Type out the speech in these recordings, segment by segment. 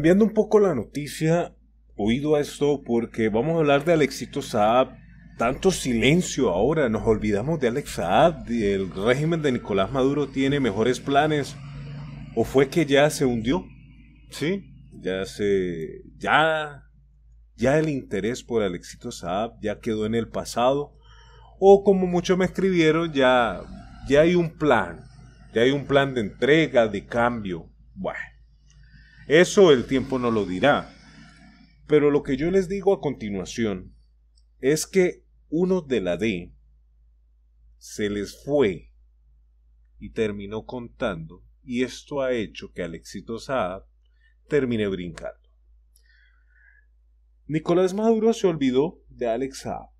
Cambiando un poco la noticia, oído a esto, porque vamos a hablar de Alexito Saab. Tanto silencio ahora, nos olvidamos de Alex Saab. El régimen de Nicolás Maduro tiene mejores planes. ¿O fue que ya se hundió? Sí, ya se. Ya. Ya el interés por Alexito Saab ya quedó en el pasado. O como muchos me escribieron, ya, ya hay un plan. Ya hay un plan de entrega, de cambio. Bueno eso el tiempo no lo dirá. Pero lo que yo les digo a continuación es que uno de la D se les fue y terminó contando y esto ha hecho que Alexito Saab termine brincando. Nicolás Maduro se olvidó de Alex Saab.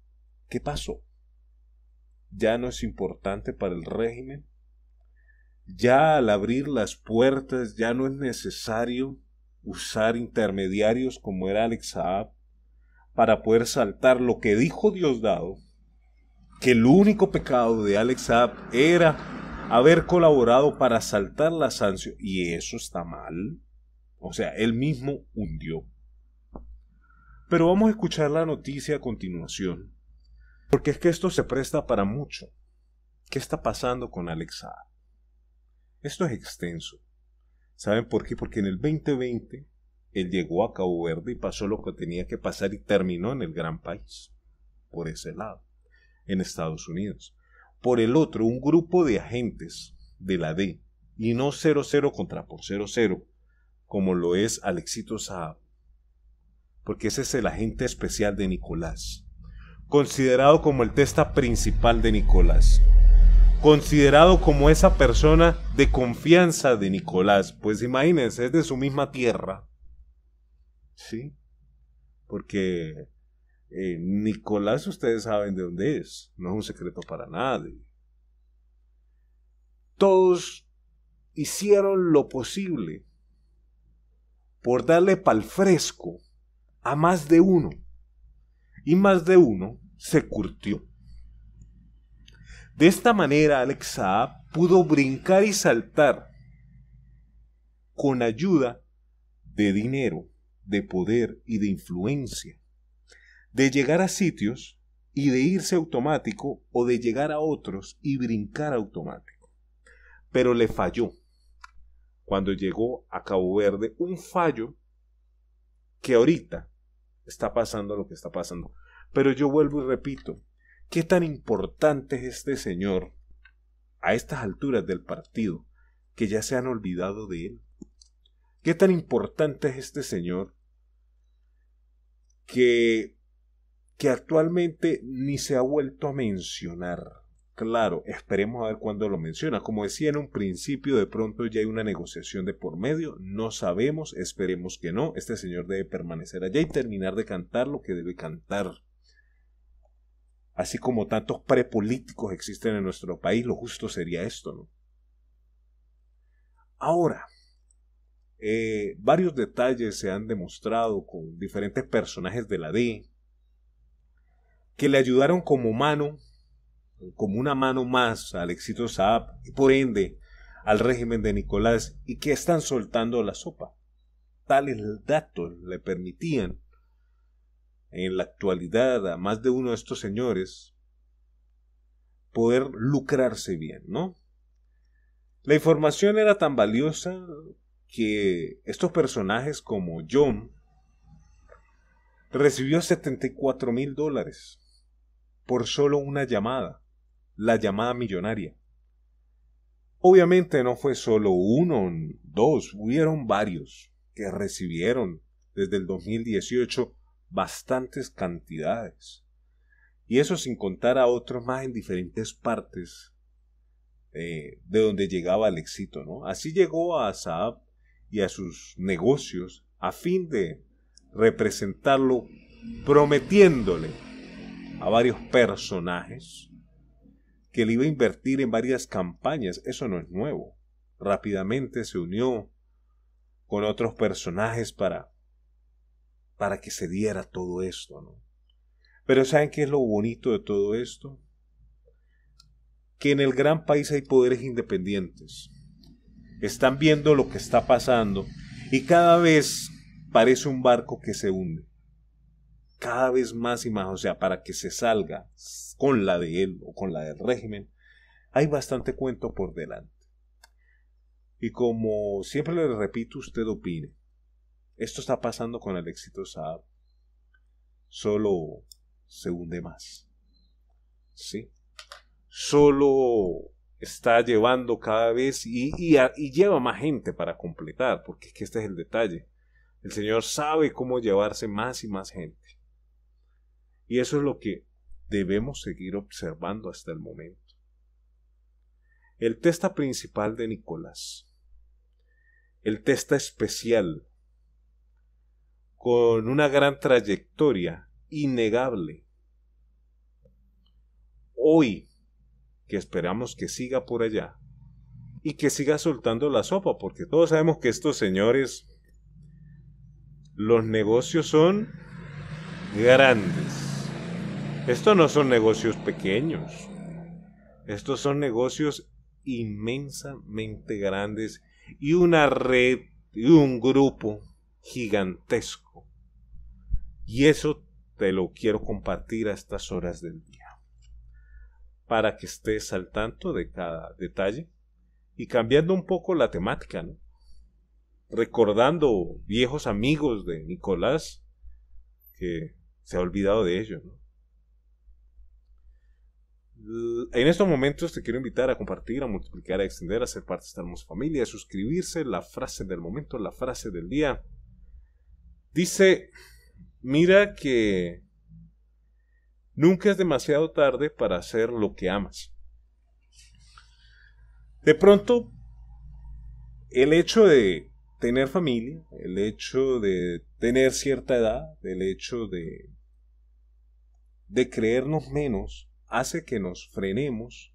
¿Qué pasó? Ya no es importante para el régimen ya al abrir las puertas ya no es necesario usar intermediarios como era Alex Saab para poder saltar lo que dijo Diosdado, que el único pecado de Alex era haber colaborado para saltar la sanción, y eso está mal. O sea, él mismo hundió. Pero vamos a escuchar la noticia a continuación, porque es que esto se presta para mucho. ¿Qué está pasando con Alex esto es extenso. ¿Saben por qué? Porque en el 2020 él llegó a Cabo Verde y pasó lo que tenía que pasar y terminó en el gran país, por ese lado, en Estados Unidos. Por el otro, un grupo de agentes de la D, y no 0 contra por 0-0, como lo es Alexito Saab, porque ese es el agente especial de Nicolás, considerado como el testa principal de Nicolás considerado como esa persona de confianza de Nicolás. Pues imagínense, es de su misma tierra. ¿Sí? Porque eh, Nicolás ustedes saben de dónde es, no es un secreto para nadie. Todos hicieron lo posible por darle pal fresco a más de uno. Y más de uno se curtió. De esta manera, Alexa pudo brincar y saltar con ayuda de dinero, de poder y de influencia, de llegar a sitios y de irse automático o de llegar a otros y brincar automático. Pero le falló cuando llegó a Cabo Verde un fallo que ahorita está pasando lo que está pasando. Pero yo vuelvo y repito, ¿Qué tan importante es este señor a estas alturas del partido que ya se han olvidado de él? ¿Qué tan importante es este señor que, que actualmente ni se ha vuelto a mencionar? Claro, esperemos a ver cuándo lo menciona. Como decía en un principio, de pronto ya hay una negociación de por medio. No sabemos, esperemos que no. Este señor debe permanecer allá y terminar de cantar lo que debe cantar así como tantos prepolíticos existen en nuestro país, lo justo sería esto, ¿no? Ahora, eh, varios detalles se han demostrado con diferentes personajes de la D que le ayudaron como mano, como una mano más al éxito Saab y por ende al régimen de Nicolás y que están soltando la sopa. Tales datos le permitían en la actualidad a más de uno de estos señores poder lucrarse bien, ¿no? La información era tan valiosa que estos personajes como John recibió 74 mil dólares por solo una llamada, la llamada millonaria. Obviamente no fue solo uno, dos, hubieron varios que recibieron desde el 2018 bastantes cantidades. Y eso sin contar a otros más en diferentes partes eh, de donde llegaba el éxito, ¿no? Así llegó a Saab y a sus negocios a fin de representarlo prometiéndole a varios personajes que le iba a invertir en varias campañas. Eso no es nuevo. Rápidamente se unió con otros personajes para para que se diera todo esto. Pero ¿saben qué es lo bonito de todo esto? Que en el gran país hay poderes independientes. Están viendo lo que está pasando y cada vez parece un barco que se hunde. Cada vez más y más, o sea, para que se salga con la de él o con la del régimen, hay bastante cuento por delante. Y como siempre le repito, usted opine. Esto está pasando con el éxito Saab. Solo se hunde más. ¿Sí? Solo está llevando cada vez y, y lleva más gente para completar, porque es que este es el detalle. El Señor sabe cómo llevarse más y más gente. Y eso es lo que debemos seguir observando hasta el momento. El testa principal de Nicolás. El testa especial con una gran trayectoria innegable. Hoy, que esperamos que siga por allá y que siga soltando la sopa, porque todos sabemos que estos señores, los negocios son grandes. Estos no son negocios pequeños, estos son negocios inmensamente grandes y una red y un grupo gigantesco. Y eso te lo quiero compartir a estas horas del día, para que estés al tanto de cada detalle y cambiando un poco la temática, recordando viejos amigos de Nicolás que se ha olvidado de ellos. En estos momentos te quiero invitar a compartir, a multiplicar, a extender, a ser parte de esta hermosa familia, a suscribirse, la frase del momento, la frase del día. Dice, mira que nunca es demasiado tarde para hacer lo que amas. De pronto, el hecho de tener familia, el hecho de tener cierta edad, el hecho de, de creernos menos, hace que nos frenemos,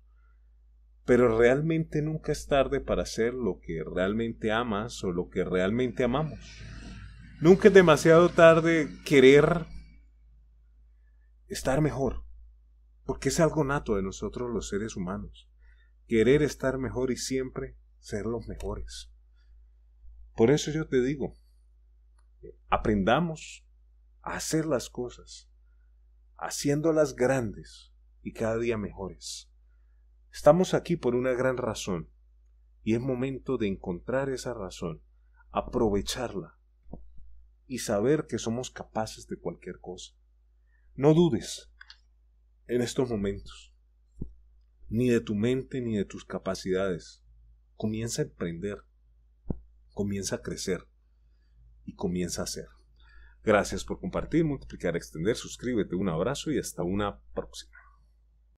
pero realmente nunca es tarde para hacer lo que realmente amas o lo que realmente amamos. Nunca es demasiado tarde querer estar mejor, porque es algo nato de nosotros los seres humanos. Querer estar mejor y siempre ser los mejores. Por eso yo te digo, aprendamos a hacer las cosas, haciéndolas grandes y cada día mejores. Estamos aquí por una gran razón y es momento de encontrar esa razón, aprovecharla y saber que somos capaces de cualquier cosa. No dudes en estos momentos, ni de tu mente ni de tus capacidades. Comienza a emprender, comienza a crecer y comienza a ser. Gracias por compartir, multiplicar, extender, suscríbete, un abrazo y hasta una próxima.